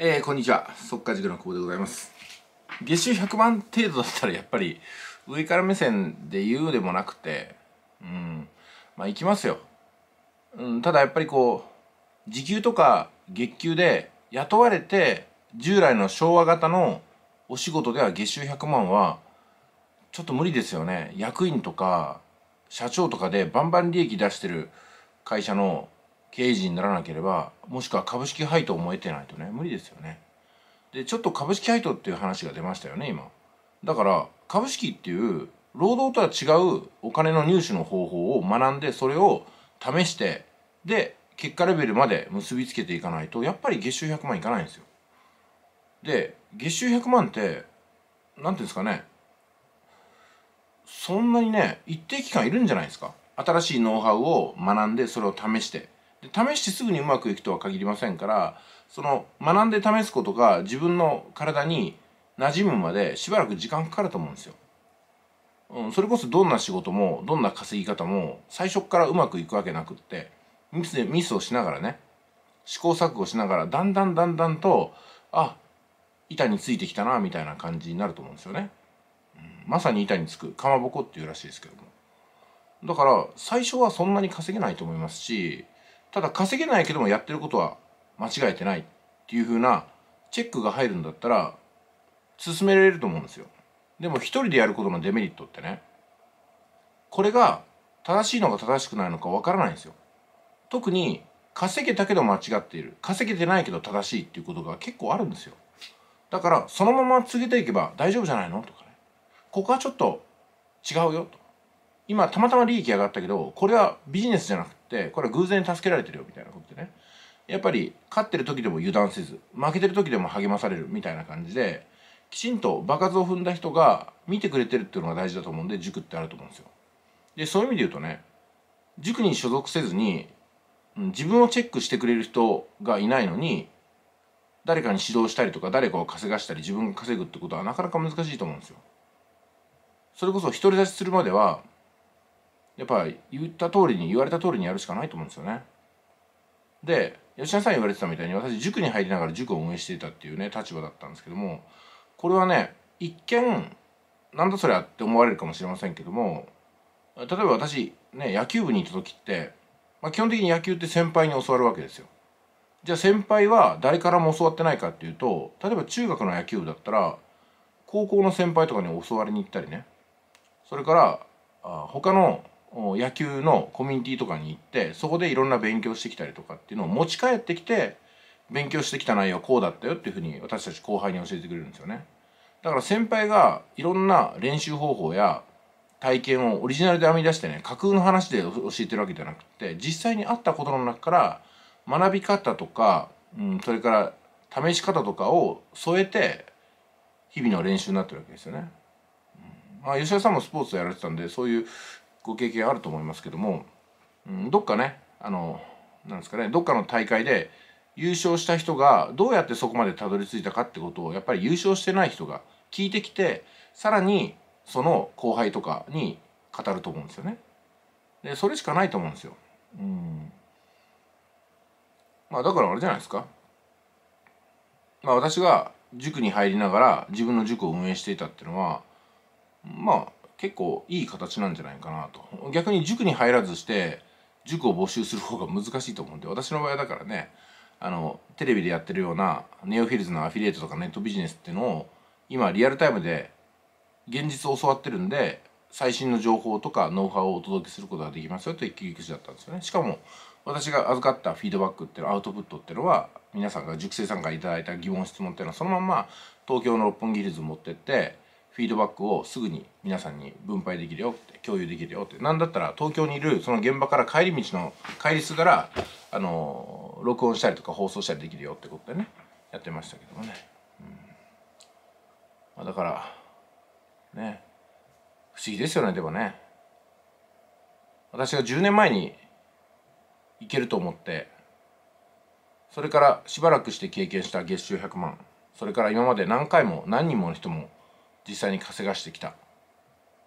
えー、こんにちは。速稼塾の久保でございます。月収100万程度だったらやっぱり上から目線で言うでもなくて、うん、まあいきますよ。うん、ただやっぱりこう、時給とか月給で雇われて従来の昭和型のお仕事では月収100万はちょっと無理ですよね。役員とか社長とかでバンバン利益出してる会社の経営陣にならなければもしくは株式配当も得てないとね無理ですよね。でちょっと株式配当っていう話が出ましたよね今。だから株式っていう労働とは違うお金の入手の方法を学んでそれを試してで結果レベルまで結びつけていかないとやっぱり月収100万いかないんですよ。で月収100万って何ていうんですかねそんなにね一定期間いるんじゃないですか新しいノウハウを学んでそれを試してで試してすぐにうまくいくとは限りませんからその学んで試すことが自分の体に馴染むまでしばらく時間かかると思うんですよ。うん、それこそどんな仕事もどんな稼ぎ方も最初からうまくいくわけなくってミスミスをしながらね試行錯誤しながらだんだんだんだんとあ板についてきたなみたいな感じになると思うんですよね。うん、まさに板につくかまぼこっていうらしいですけども。だから最初はそんなに稼げないと思いますしただ稼げないけどもやってることは間違えてないっていうふうなチェックが入るんだったら進められると思うんですよ。でも一人でやることのデメリットってねこれが正しいのか正しくないのかわからないんですよ。特に稼げたけど間違っている稼げてないけど正しいっていうことが結構あるんですよ。だからそのまま続けていけば大丈夫じゃないのとかねここはちょっと違うよと今たまたま利益上がったけどこれはビジネスじゃなくてこれは偶然助けられてるよみたいなことでねやっぱり勝ってる時でも油断せず負けてる時でも励まされるみたいな感じできちんと場数を踏んだ人が見てくれてるっていうのが大事だと思うんで塾ってあると思うんですよ。でそういう意味で言うとね塾に所属せずに自分をチェックしてくれる人がいないのに誰かに指導したりとか誰かを稼がしたり自分が稼ぐってことはなかなか難しいと思うんですよ。それこそ独り立ちするまではやっぱ言った通りに言われた通りにやるしかないと思うんですよね。で吉田さん言われてたみたいに私塾に入りながら塾を運営していたっていうね立場だったんですけどもこれはね一見なんだそりゃって思われるかもしれませんけども例えば私ね野球部に行った時って、まあ、基本的に野球って先輩に教わるわけですよ。じゃあ先輩は誰からも教わってないかっていうと例えば中学の野球部だったら高校の先輩とかに教わりに行ったりねそれからあ他の野球のコミュニティとかに行ってそこでいろんな勉強してきたりとかっていうのを持ち帰ってきて勉強してきた内容はこうだったよっていうふうに私たち後輩に教えてくれるんですよねだから先輩がいろんな練習方法や体験をオリジナルで編み出してね架空の話で教えてるわけじゃなくて実際にあったことの中から学び方とか、うん、それから試し方とかを添えて日々の練習になってるわけですよね。まあ、吉田さんもスポーツやられてたんでそういうご経験あると思いますけども、うん、どっかねあのなんですかねどっかの大会で優勝した人がどうやってそこまでたどり着いたかってことをやっぱり優勝してない人が聞いてきてさらにその後輩とかに語ると思うんですよね。でそれしかないと思うんですよ。うんまあだからあれじゃないですか。まあ私が塾に入りながら自分の塾を運営していたっていうのはまあ結構いい形なんじゃないかなと逆に塾に入らずして塾を募集する方が難しいと思うんで私の場合だからねあのテレビでやってるようなネオフィルズのアフィリエイトとかネットビジネスっていうのを今リアルタイムで現実を教わってるんで最新の情報とかノウハウをお届けすることができますよという切り口だったんですよねしかも私が預かったフィードバックっていうのアウトプットっていうのは皆さんが塾生さんから頂いた疑問質問っていうのはそのまま東京の六本木ヒルズ持ってってフィードバックをすぐに皆さんに分配できるよって共有できるよって何だったら東京にいるその現場から帰り道の帰りすがらあの録音したりとか放送したりできるよってことでねやってましたけどもね、うん、だからね不思議ですよねでもね私が10年前に行けると思ってそれからしばらくして経験した月収100万それから今まで何回も何人もの人も実際に稼がしてきた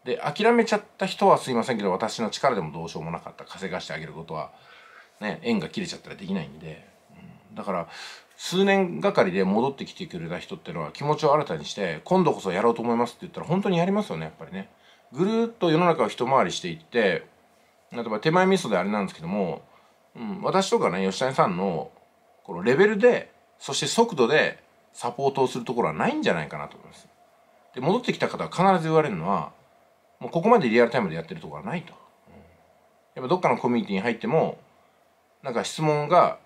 で諦めちゃった人はすいませんけど私の力でもどうしようもなかった稼がしてあげることは、ね、縁が切れちゃったらできないんで、うん、だから数年がかりで戻ってきてくれた人っていうのは気持ちを新たにして今度こそやろうと思いますって言ったら本当にやりますよねやっぱりね。ぐるっと世の中を一回りしていって例えば手前味噌であれなんですけども、うん、私とかね吉谷さんのこのレベルでそして速度でサポートをするところはないんじゃないかなと思います。で戻ってきた方は必ず言われるのはもうここまでリアルタイムでやってるところはないと、やっぱどっかのコミュニティに入ってもなんか質問が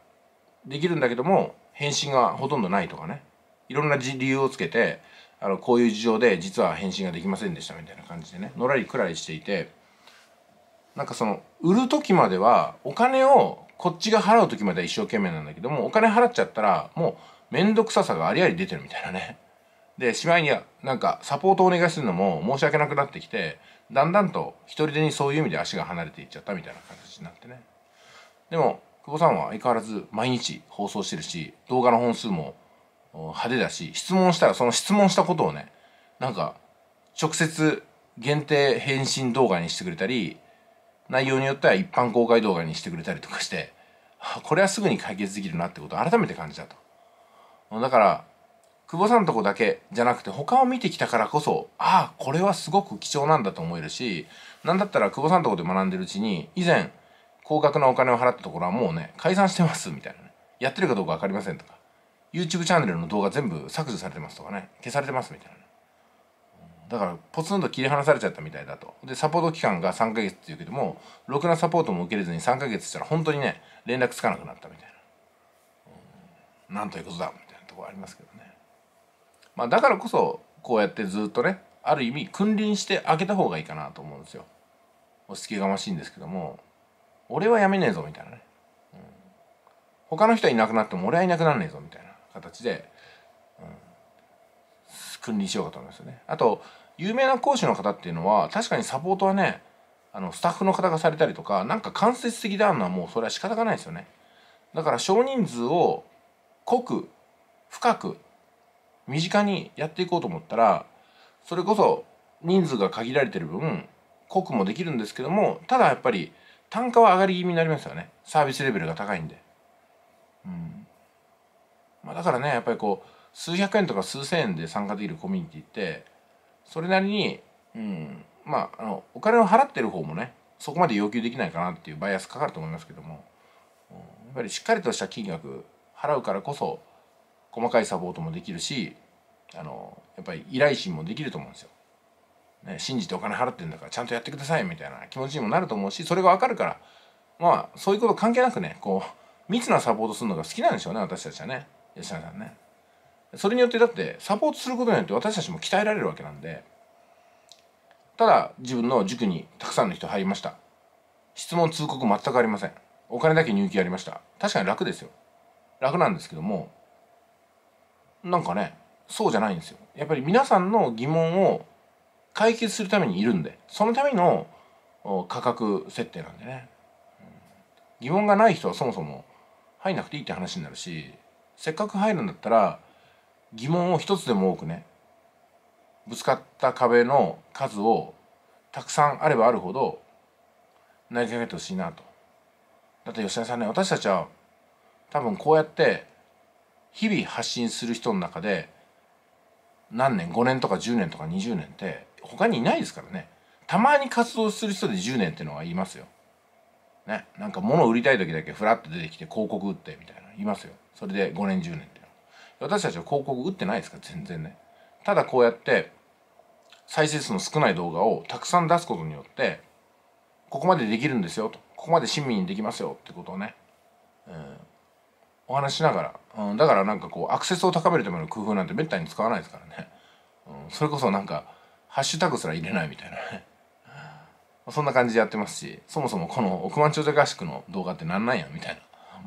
できるんだけども返信がほとんどないとかねいろんな理由をつけてあのこういう事情で実は返信ができませんでしたみたいな感じでねのらりくらりしていてなんかその売る時まではお金をこっちが払う時までは一生懸命なんだけどもお金払っちゃったらもう面倒くささがありあり出てるみたいなねでしまいにはなんかサポートをお願いするのも申し訳なくなってきてだんだんと独り手にそういう意味で足が離れていっちゃったみたいな形になってねでも久保さんは相変わらず毎日放送してるし動画の本数も派手だし質問したらその質問したことをねなんか直接限定返信動画にしてくれたり内容によっては一般公開動画にしてくれたりとかしてこれはすぐに解決できるなってことを改めて感じたとだから久保さんのとこだけじゃなくて他を見てきたからこそああこれはすごく貴重なんだと思えるし何だったら久保さんのとこで学んでるうちに以前高額なお金を払ったところはもうね解散してますみたいなねやってるかどうか分かりませんとか YouTube チャンネルの動画全部削除されてますとかね消されてますみたいなだからポツンと切り離されちゃったみたいだとでサポート期間が3ヶ月っていうけどもろくなサポートも受けれずに3ヶ月したら本当にね連絡つかなくなったみたいな、なんということだみたいなとこありますけどねまあ、だからこそこうやってずっとねある意味君臨してあげた方がいいかなと思うんですよ。おしつけがましいんですけども俺はやめねえぞみたいなね、うん、他の人はいなくなっても俺はいなくなんねえぞみたいな形で、うん、君臨しようかと思いますよね。あと有名な講師の方っていうのは確かにサポートはねあのスタッフの方がされたりとかなんか間接的であるのはもうそれは仕方がないですよね。だから少人数を濃く深く身近にやっていこうと思ったらそれこそ人数が限られてる分濃くもできるんですけどもただやっぱり単価は上がり気味になりますよねサービスレベルが高いんで、うんまあ、だからねやっぱりこう数百円とか数千円で参加できるコミュニティってそれなりに、うん、まああのお金を払ってる方もねそこまで要求できないかなっていうバイアスかかると思いますけども、うん、やっぱりしっかりとした金額払うからこそ細かいサポートもできるしあのやっぱり依頼心もできると思うんですよ。ね、信じてお金払ってるんだからちゃんとやってくださいみたいな気持ちにもなると思うしそれが分かるからまあそういうこと関係なくねこう密なサポートするのが好きなんでしょうね私たちはね吉永さんね。それによってだってサポートすることによって私たちも鍛えられるわけなんでただ自分の塾にたくさんの人入りました質問通告全くありませんお金だけ入金ありました確かに楽ですよ楽なんですけどもなんかねそうじゃないんですよやっぱり皆さんの疑問を解決するためにいるんでそのための価格設定なんでね、疑問がない人はそもそも入んなくていいって話になるしせっかく入るんだったら疑問を一つでも多くねぶつかった壁の数をたくさんあればあるほど投げかけてほしいなと。だって吉田さんね私たちは多分こうやって日々発信する人の中で何年5年とか10年とか20年って他にいないですからねたまに活動する人で10年っていうのはいますよ。ね、なんか物を売りたい時だけフラッと出てきて広告打ってみたいないますよそれで5年10年っていうの私たちは広告打ってないですから全然ねただこうやって再生数の少ない動画をたくさん出すことによってここまでできるんですよとここまで親身にできますよってことをね、うん、お話しながら、うん、だからなんかこうアクセスを高めるための工夫なんてめったに使わないですからね、うん、それこそなんかハッシュタグすら入れないみたいなね そんな感じでやってますしそもそもこの億万長者合宿の動画ってなんなんやみたいな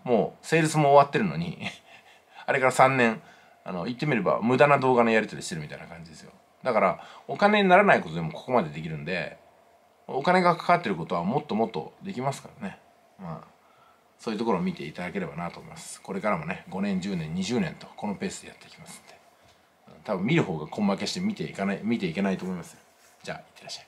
もうセールスも終わってるのに あれから3年あの言ってみれば無駄な動画のやり取りしてるみたいな感じですよだからお金にならないことでもここまでできるんでお金がかかってることはもっともっとできますからねまあそういうところを見ていただければなと思いますこれからもね5年10年20年とこのペースでやっていきますんで多分見る方が根負けして見ていかない見ていけないと思いますじゃあいってらっしゃい